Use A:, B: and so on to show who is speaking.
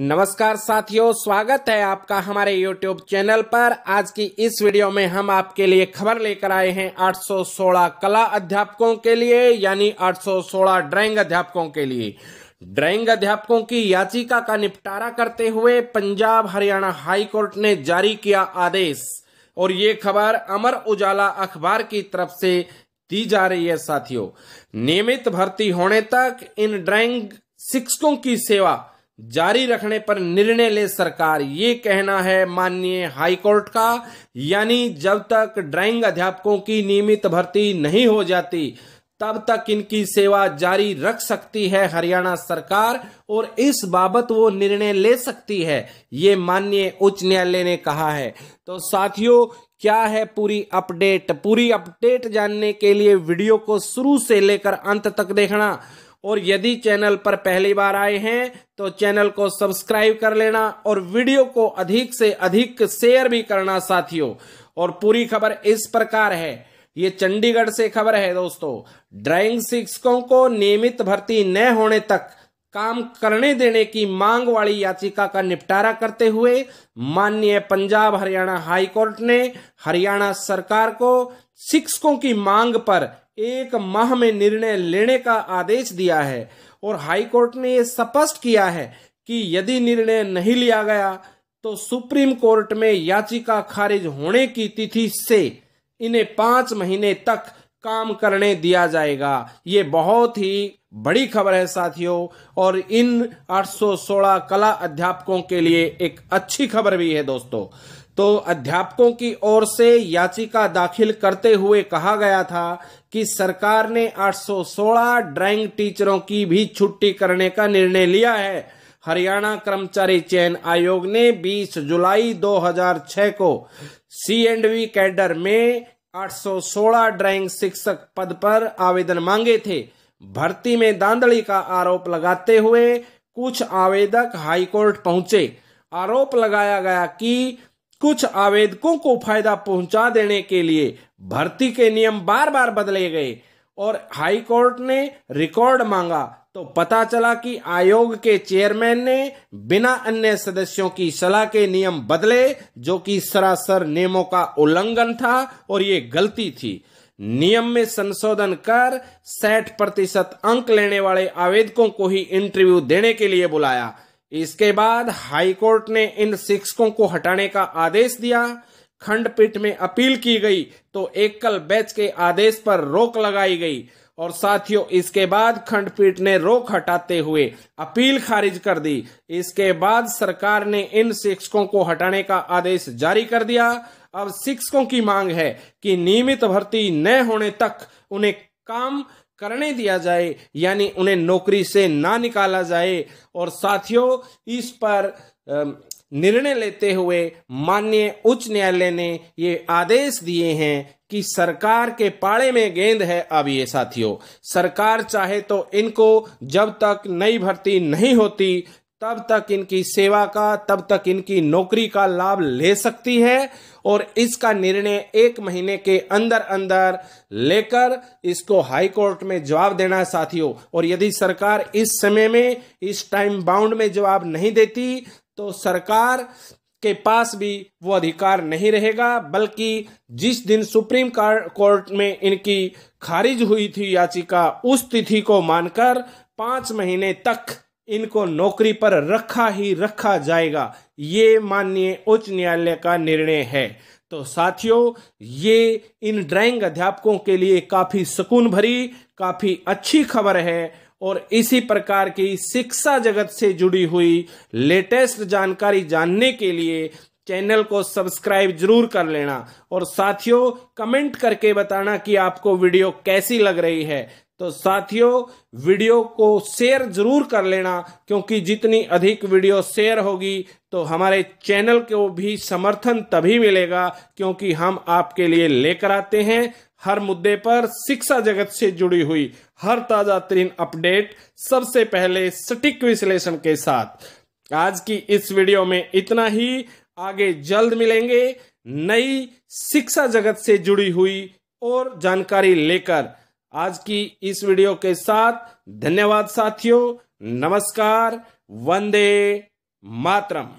A: नमस्कार साथियों स्वागत है आपका हमारे YouTube चैनल पर आज की इस वीडियो में हम आपके लिए खबर लेकर आए हैं 816 कला अध्यापकों के लिए यानी 816 ड्राइंग अध्यापकों के लिए ड्राइंग अध्यापकों की याचिका का निपटारा करते हुए पंजाब हरियाणा हाई कोर्ट ने जारी किया आदेश और ये खबर अमर उजाला अखबार की तरफ से दी जा रही है साथियों नियमित भर्ती होने तक इन ड्राइंग शिक्षकों की सेवा जारी रखने पर निर्णय ले सरकार ये कहना है माननीय हाईकोर्ट का यानी जब तक ड्राइंग अध्यापकों की नियमित भर्ती नहीं हो जाती तब तक इनकी सेवा जारी रख सकती है हरियाणा सरकार और इस बाबत वो निर्णय ले सकती है ये माननीय उच्च न्यायालय ने कहा है तो साथियों क्या है पूरी अपडेट पूरी अपडेट जानने के लिए वीडियो को शुरू से लेकर अंत तक देखना और यदि चैनल पर पहली बार आए हैं तो चैनल को सब्सक्राइब कर लेना और वीडियो को अधिक से अधिक शेयर भी करना साथियों और पूरी खबर इस प्रकार है ये चंडीगढ़ से खबर है दोस्तों ड्राइंग शिक्षकों को नियमित भर्ती न होने तक काम करने देने की मांग वाली याचिका का निपटारा करते हुए माननीय पंजाब हरियाणा हाईकोर्ट ने हरियाणा सरकार को शिक्षकों की मांग पर एक माह में निर्णय लेने का आदेश दिया है और हाईकोर्ट ने यह स्पष्ट किया है कि यदि निर्णय नहीं लिया गया तो सुप्रीम कोर्ट में याचिका खारिज होने की तिथि से इन्हें पांच महीने तक काम करने दिया जाएगा ये बहुत ही बड़ी खबर है साथियों और इन 816 कला अध्यापकों के लिए एक अच्छी खबर भी है दोस्तों तो अध्यापकों की ओर से याचिका दाखिल करते हुए कहा गया था कि सरकार ने 816 ड्राइंग टीचरों की भी छुट्टी करने का निर्णय लिया है हरियाणा कर्मचारी चयन आयोग ने 20 जुलाई 2006 को सी एंड वी कैडर में 816 ड्राइंग शिक्षक पद पर आवेदन मांगे थे भर्ती में दांदड़ी का आरोप लगाते हुए कुछ आवेदक हाईकोर्ट पहुंचे आरोप लगाया गया कि कुछ आवेदकों को फायदा पहुंचा देने के लिए भर्ती के नियम बार बार बदले गए और हाईकोर्ट ने रिकॉर्ड मांगा तो पता चला कि आयोग के चेयरमैन ने बिना अन्य सदस्यों की सलाह के नियम बदले जो कि सरासर नियमों का उल्लंघन था और ये गलती थी नियम में संशोधन कर 60 प्रतिशत अंक लेने वाले आवेदकों को ही इंटरव्यू देने के लिए बुलाया इसके बाद हाईकोर्ट ने इन शिक्षकों को हटाने का आदेश दिया खंडपीठ में अपील की गई तो एकल बैच के आदेश पर रोक लगाई गई और साथियों इसके बाद खंडपीठ ने रोक हटाते हुए अपील खारिज कर दी इसके बाद सरकार ने इन शिक्षकों को हटाने का आदेश जारी कर दिया अब शिक्षकों की मांग है कि नियमित भर्ती न होने तक उन्हें काम करने दिया जाए यानी उन्हें नौकरी से ना निकाला जाए और साथियों इस पर निर्णय लेते हुए माननीय उच्च न्यायालय ने ये आदेश दिए हैं कि सरकार के पाड़े में गेंद है अब ये साथियों सरकार चाहे तो इनको जब तक नई भर्ती नहीं होती तब तक इनकी सेवा का तब तक इनकी नौकरी का लाभ ले सकती है और इसका निर्णय एक महीने के अंदर अंदर लेकर इसको हाई कोर्ट में जवाब देना साथियों और यदि सरकार इस समय में इस टाइम बाउंड में जवाब नहीं देती तो सरकार के पास भी वो अधिकार नहीं रहेगा बल्कि जिस दिन सुप्रीम कोर्ट में इनकी खारिज हुई थी याचिका उस तिथि को मानकर पांच महीने तक इनको नौकरी पर रखा ही रखा जाएगा ये माननीय उच्च न्यायालय का निर्णय है तो साथियों ये इन ड्राइंग अध्यापकों के लिए काफी सुकून भरी काफी अच्छी खबर है और इसी प्रकार की शिक्षा जगत से जुड़ी हुई लेटेस्ट जानकारी जानने के लिए चैनल को सब्सक्राइब जरूर कर लेना और साथियों कमेंट करके बताना कि आपको वीडियो कैसी लग रही है तो साथियों वीडियो को शेयर जरूर कर लेना क्योंकि जितनी अधिक वीडियो शेयर होगी तो हमारे चैनल को भी समर्थन तभी मिलेगा क्योंकि हम आपके लिए लेकर आते हैं हर मुद्दे पर शिक्षा जगत से जुड़ी हुई हर ताजा तरीन अपडेट सबसे पहले सटीक विश्लेषण के साथ आज की इस वीडियो में इतना ही आगे जल्द मिलेंगे नई शिक्षा जगत से जुड़ी हुई और जानकारी लेकर आज की इस वीडियो के साथ धन्यवाद साथियों नमस्कार वंदे मातरम